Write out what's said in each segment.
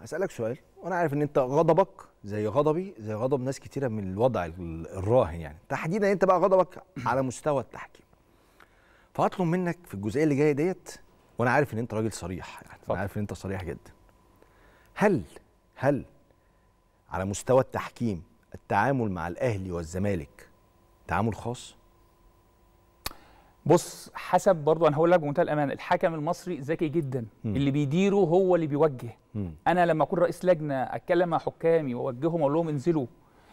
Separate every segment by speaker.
Speaker 1: هسألك سؤال وانا عارف ان انت غضبك زي غضبي زي غضب ناس كتيره من الوضع الراهن يعني تحديدا انت بقى غضبك على مستوى التحكيم فهطلب منك في الجزئيه اللي جايه ديت وانا عارف ان انت راجل صريح يعني انا عارف ان انت صريح جدا هل هل على مستوى التحكيم التعامل مع الاهلي
Speaker 2: والزمالك تعامل خاص بص حسب برضو انا هقول لك بمنتهى الامانه الحكم المصري ذكي جدا م. اللي بيديره هو اللي بيوجه م. انا لما اكون رئيس لجنه اتكلم مع حكامي واوجههم اقول لهم انزلوا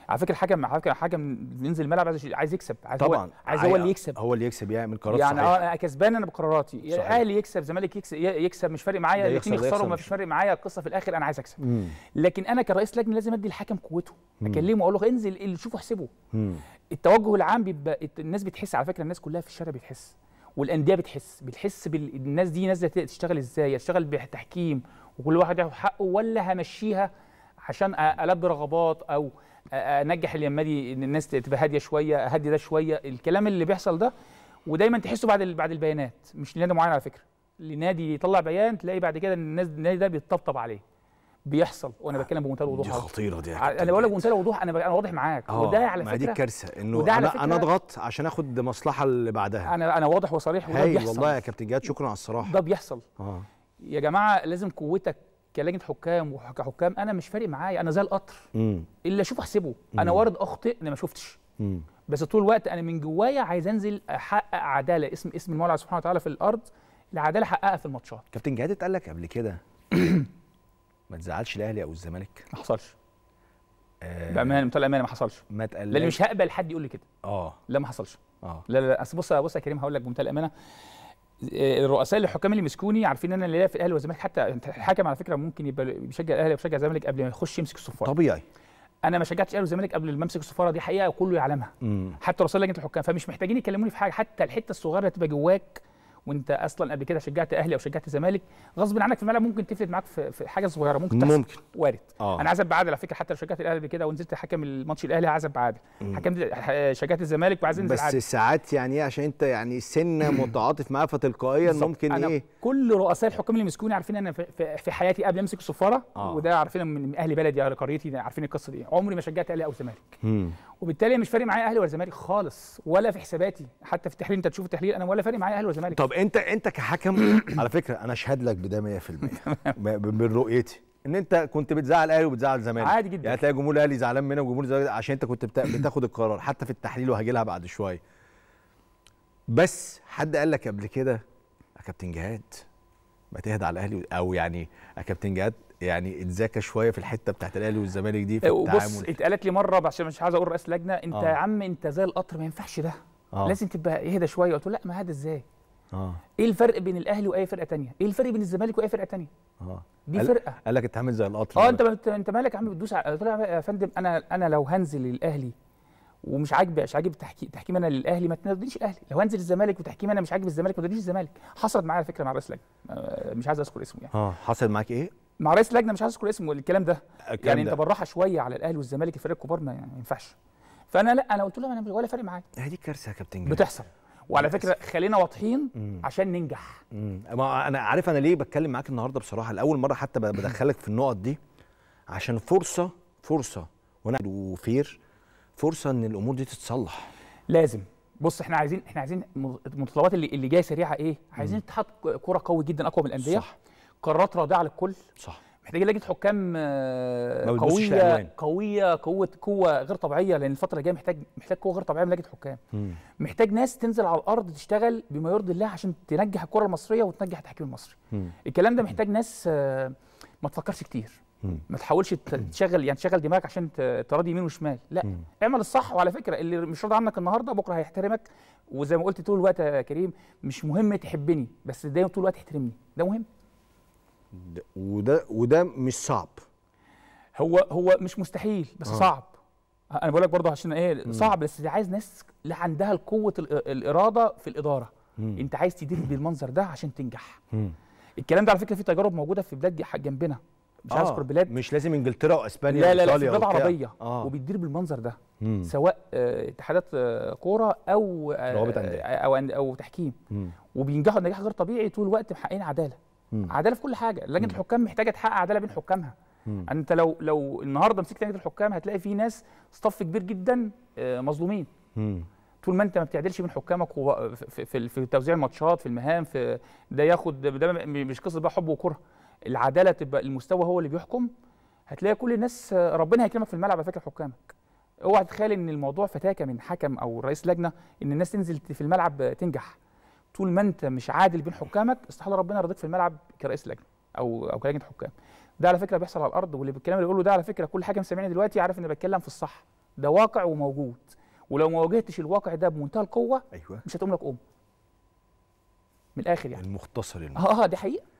Speaker 2: على فكره الحكم على فكره الحكم بينزل الملعب عايز عايز يكسب عايز طبعا هو عايز هو اللي يكسب هو اللي يكسب يعمل قرارات يعني صحيح. يعني اه كسبان انا بقراراتي الاهلي يكسب زمالك يكسب يكسب مش فارق معايا الاثنين يخسروا فيش فارق معايا القصه في الاخر انا عايز اكسب مم. لكن انا كرئيس لجنه لازم ادي الحكم قوته اكلمه اقول له انزل اللي تشوفه احسبه التوجه العام بيبقى الناس بتحس على فكره الناس كلها في الشارع بتحس والانديه بتحس بتحس بالناس دي نازله تشتغل ازاي اشتغل بتحكيم وكل واحد ياخد حقه ولا همشيها عشان البي رغبات او انجح اليمادي ان الناس تبقى هاديه شويه اهدي ده شويه الكلام اللي بيحصل ده ودايما تحسه بعد بعد البيانات مش لنادي معين على فكره لنادي يطلع بيان تلاقي بعد كده ان الناس النادي ده بيتطبطب عليه بيحصل وانا بتكلم بمنتهى الوضوح دي خطيره دي انا بقول لك بمنتهى الوضوح انا انا واضح معاك أوه. وده على فكره دي الكارثه انه انا انا اضغط
Speaker 1: عشان اخد مصلحه اللي بعدها
Speaker 2: انا انا واضح وصريح وده بيحصل والله يا
Speaker 1: كابتن جهاد شكرا على الصراحه ده بيحصل
Speaker 2: أوه. يا جماعه لازم قوتك كلجنه حكام وكحكام انا مش فارق معايا انا زي القطر اللي اشوفه احسبه انا وارد اخطئ انا ما شفتش بس طول الوقت انا من جوايا عايز انزل احقق عداله اسم اسم المولى سبحانه وتعالى في الارض العداله حققها في الماتشات
Speaker 1: كابتن جهاد اتقال لك قبل كده ما
Speaker 2: تزعلش الاهلي او الزمالك ما حصلش بامان آه. بامانه امانه ما حصلش ما اتقالش لان مش هقبل حد يقول لي كده اه لا ما حصلش اه لا لا, لا. بص بص يا كريم هقول لك بمنتهى الامانه الرؤساء الحكام اللي مسكوني عارفين ان انا اللي في الاهلي والزمالك حتى الحكم على فكره ممكن يبقى بيشجع الاهلي وبيشجع الزمالك قبل ما يخش يمسك الصفاره طبيعي انا ما شجعتش الاهلي والزمالك قبل ما امسك الصفاره دي حقيقه وكله يعلمها مم. حتى رؤساء لجنه الحكام فمش محتاجين يكلموني في حاجه حتى الحته الصغيره اللي تبقى جواك وانت اصلا قبل كده شجعت اهلي او شجعت زمالك غصب عنك في الملعب ممكن تفلت معاك في, حاجه صغيره ممكن تحصل ممكن وارد آه. انا عزب بعادل على فكره حتى لو شجعت الاهلي قبل كده ونزلت حكم الماتش الاهلي عزب بعادل حكمت شجعت الزمالك وعايز انزل بس عادل.
Speaker 1: ساعات يعني ايه عشان انت يعني سنه متعاطف معاه فتلقائيا ممكن أنا ايه
Speaker 2: كل رؤساء الحكام اللي مسكوني عارفين انا في, حياتي قبل امسك الصفاره آه. وده عارفين من اهل بلدي على قريتي عارفين القصه دي عمري ما شجعت اهلي او زمالك وبالتالي مش فارق معايا اهلي ولا زمالك خالص ولا في حساباتي حتى في التحليل انت تشوف التحليل انا ولا فارق معايا اهلي ولا زمالك طب
Speaker 1: انت انت كحكم على فكره انا اشهد لك بده 100% من رؤيتي ان انت كنت بتزعل اهلي وبتزعل زمالك عادي جدا يعني هتلاقي جمهور الاهلي زعلان منك وجمهور الزمالك عشان انت كنت بتاخد القرار حتى في التحليل وهجي لها بعد شويه بس حد قال لك قبل كده يا كابتن جهاد ما تهدى على الاهلي او يعني يا كابتن جهاد يعني اتذاكى شويه في الحته بتاعت الاهلي والزمالك دي في التعامل بص
Speaker 2: اتقالت لي مره عشان مش عايز اقول رئيس لجنه انت آه. يا عم انت زي القطر ما ينفعش ده آه. لازم تبقى اهدى شويه قلت له لا ما هدى ازاي اه ايه الفرق بين الاهلي واي فرقه تانية ايه الفرق بين الزمالك واي فرقه تانية
Speaker 1: اه دي قال فرقه قال لك انت عامل زي القطر اه
Speaker 2: انت انت مالك يا عم بتدوس طلع يا فندم انا انا لو هنزل الاهلي ومش عاجب مش عاجب تحكي... تحكيم انا للاهلي ما تناديش الاهلي لو هنزل الزمالك وتحكيم انا مش عاجب الزمالك ما تناديش الزمالك حصلت معايا على فكره مع رئيس لجنه آه، مش عايز اذكر اسمه يعني اه حصل معاك ايه مع رئيس لجنه مش عايز اذكر اسمه الكلام ده آه، يعني ده. انت بالراحه شويه على الاهلي والزمالك الفرق الكبار ما يعني ينفعش فانا لا انا قلت له انا ولا فارق معايا هذه كارثه يا كابتن بتحصل وعلى فكره خلينا واضحين عشان ننجح
Speaker 1: ما انا عارف انا ليه بتكلم معاك النهارده بصراحه لاول مره حتى بدخلك في النقط دي
Speaker 2: عشان فرصه فرصه وانا وفير فرصه ان الامور دي تتصلح لازم بص احنا عايزين احنا عايزين المتطلبات اللي اللي جايه سريعه ايه؟ عايزين اتحاد كوره قوي جدا اقوى من الانديه صح قرارات رادعه للكل صح محتاجين لجنه حكام آه، قويه قويه قوه قوه غير طبيعيه لان الفتره الجايه محتاج محتاج قوه غير طبيعيه من لجنه حكام محتاج ناس تنزل على الارض تشتغل بما يرضي الله عشان تنجح الكره المصريه وتنجح التحكيم المصري مم. الكلام ده محتاج ناس آه، ما تفكرش كتير مم. ما تحاولش تشغل يعني تشغل دماغك عشان تراضي يمين وشمال لا مم. اعمل الصح وعلى فكره اللي مش راضي عنك النهارده بكره هيحترمك وزي ما قلت طول الوقت يا كريم مش مهم تحبني بس دايما طول الوقت احترمني ده مهم
Speaker 1: وده وده مش صعب
Speaker 2: هو هو مش مستحيل بس آه. صعب انا بقول لك برضه عشان ايه صعب بس عايز ناس عندها قوه الاراده في الاداره مم. انت عايز تدير بالمنظر ده عشان تنجح مم. الكلام ده على فكره في تجارب موجوده في بلاد جنبنا مش آه. هذكر
Speaker 1: بلاد مش لازم انجلترا واسبانيا لا لا لا في بلاد عربيه آه.
Speaker 2: وبتدير بالمنظر ده مم. سواء آه، اتحادات آه، كوره او آه، روابط انديه او او تحكيم مم. وبينجحوا نجاح غير طبيعي طول الوقت محققين عداله مم. عداله في كل حاجه لجنه الحكام محتاجه تحقق عداله بين حكامها مم. انت لو لو النهارده مسكت لجنه الحكام هتلاقي في ناس صف كبير جدا آه، مظلومين مم. طول ما انت ما بتعدلش بين حكامك في, في, في توزيع الماتشات في المهام في ده ياخد ده مش قصه بقى حب وكره العداله تبقى المستوى هو اللي بيحكم هتلاقي كل الناس آه، ربنا هيكرمك في الملعب على فكره حكامك اوعى تتخيل ان الموضوع فتاكه من حكم او رئيس لجنه ان الناس تنزل في الملعب تنجح طول ما انت مش عادل بين حكامك استحاله ربنا يرضيك في الملعب كرئيس لجنه او او كلجنه حكام ده على فكره بيحصل على الارض واللي بالكلام اللي بقوله ده على فكره كل حاجه سامعني دلوقتي عارف اني بتكلم في الصح ده واقع وموجود ولو ما واجهتش الواقع ده بمنتهى القوه أيوة. مش هتقوم لك قوم من الاخر يعني المختصر آه،, اه دي حقيقه